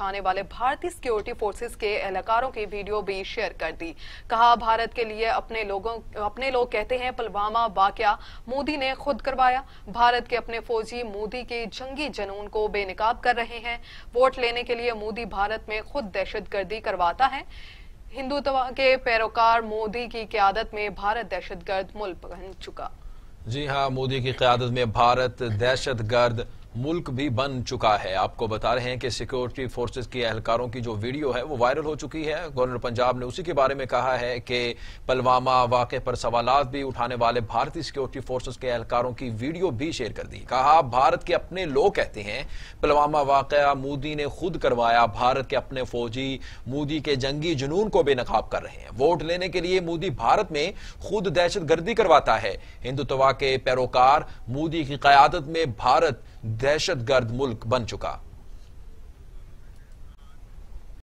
थाने वाले भारतीय security forces के एहलकारों की वीडियो भी शेयर कर दी कहा भारत के लिए अपने लोगों अपने लोग कहते हैं पुलवामा वाकया मोदी ने खुद करवाया भारत के अपने फौजी मोदी के जंगी जनून को बेनकाब कर रहे हैं वोट लेने के लिए मोदी भारत में खुद दहशतगर्दी करवाता है हिंदुत्व के पैरोकार मोदी की क्यादत में भारत दहशतगर्द मुल्क बन चुका जी हाँ मोदी की क्यादत में भारत दहशतगर्द मुल्क भी बन चुका है आपको बता रहे हैं कि सिक्योरिटी फोर्सेस के एहलकारों की जो वीडियो है वो वायरल हो चुकी है गवर्नर पंजाब ने उसी के बारे में कहा है कि पलवामा वाक़े पर सवाल भी उठाने वाले भारतीय सिक्योरिटी फोर्सेस के एहलकारों की वीडियो भी शेयर कर दी कहा भारत के अपने लोग कहते हैं पलवामा वाक़ मोदी ने खुद करवाया भारत के अपने फौजी मोदी के जंगी जुनून को बेनकाब कर रहे हैं वोट लेने के लिए मोदी भारत में खुद दहशत गर्दी करवाता है हिंदुत्वा के पैरोकार मोदी की क्यादत में भारत दहशतगर्द मुल्क बन चुका